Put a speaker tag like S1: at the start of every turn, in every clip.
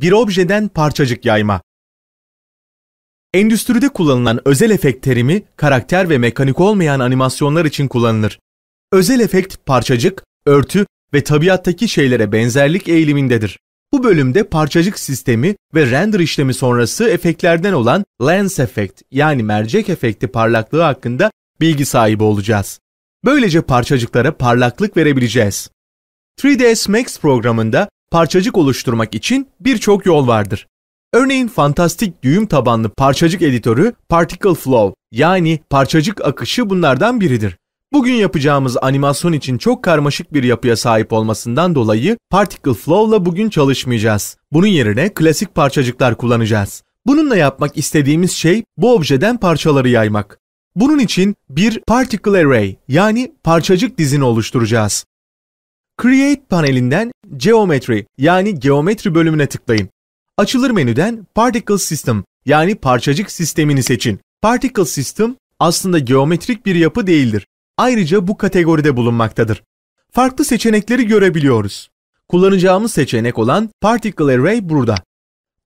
S1: bir objeden parçacık yayma. Endüstride kullanılan özel efekt terimi karakter ve mekanik olmayan animasyonlar için kullanılır. Özel efekt parçacık, örtü ve tabiattaki şeylere benzerlik eğilimindedir. Bu bölümde parçacık sistemi ve render işlemi sonrası efektlerden olan lens effect yani mercek efekti parlaklığı hakkında bilgi sahibi olacağız. Böylece parçacıklara parlaklık verebileceğiz. 3ds Max programında parçacık oluşturmak için birçok yol vardır. Örneğin fantastik düğüm tabanlı parçacık editörü Particle Flow yani parçacık akışı bunlardan biridir. Bugün yapacağımız animasyon için çok karmaşık bir yapıya sahip olmasından dolayı Particle Flow'la bugün çalışmayacağız. Bunun yerine klasik parçacıklar kullanacağız. Bununla yapmak istediğimiz şey bu objeden parçaları yaymak. Bunun için bir Particle Array yani parçacık dizini oluşturacağız. Create panelinden Geometry yani geometri bölümüne tıklayın. Açılır menüden Particle System yani parçacık sistemini seçin. Particle System aslında geometrik bir yapı değildir. Ayrıca bu kategoride bulunmaktadır. Farklı seçenekleri görebiliyoruz. Kullanacağımız seçenek olan Particle Array burada.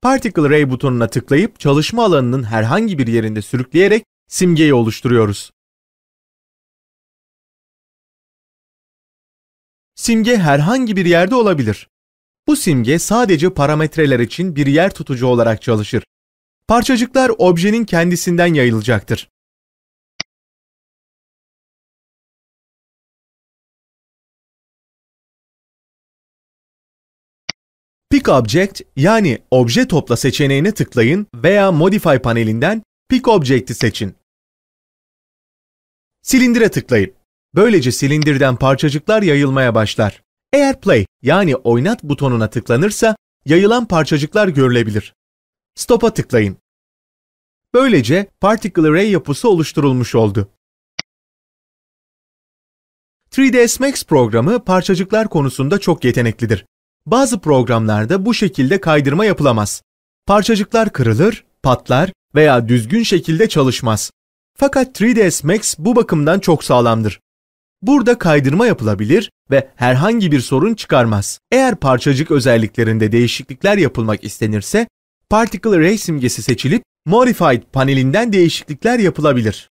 S1: Particle Array butonuna tıklayıp çalışma alanının herhangi bir yerinde sürükleyerek simgeyi oluşturuyoruz. Simge herhangi bir yerde olabilir. Bu simge sadece parametreler için bir yer tutucu olarak çalışır. Parçacıklar objenin
S2: kendisinden yayılacaktır. Pick
S1: Object yani obje topla seçeneğine tıklayın veya Modify panelinden Pick Object'i seçin. Silindire tıklayın. Böylece silindirden parçacıklar yayılmaya başlar. Eğer play yani oynat butonuna tıklanırsa yayılan parçacıklar görülebilir. Stop'a tıklayın. Böylece Particle Array yapısı oluşturulmuş oldu. 3ds Max programı parçacıklar konusunda çok yeteneklidir. Bazı programlarda bu şekilde kaydırma yapılamaz. Parçacıklar kırılır, patlar veya düzgün şekilde çalışmaz. Fakat 3ds Max bu bakımdan çok sağlamdır. Burada kaydırma yapılabilir ve herhangi bir sorun çıkarmaz. Eğer parçacık özelliklerinde değişiklikler yapılmak istenirse Particle Ray simgesi seçilip Modified panelinden
S2: değişiklikler yapılabilir.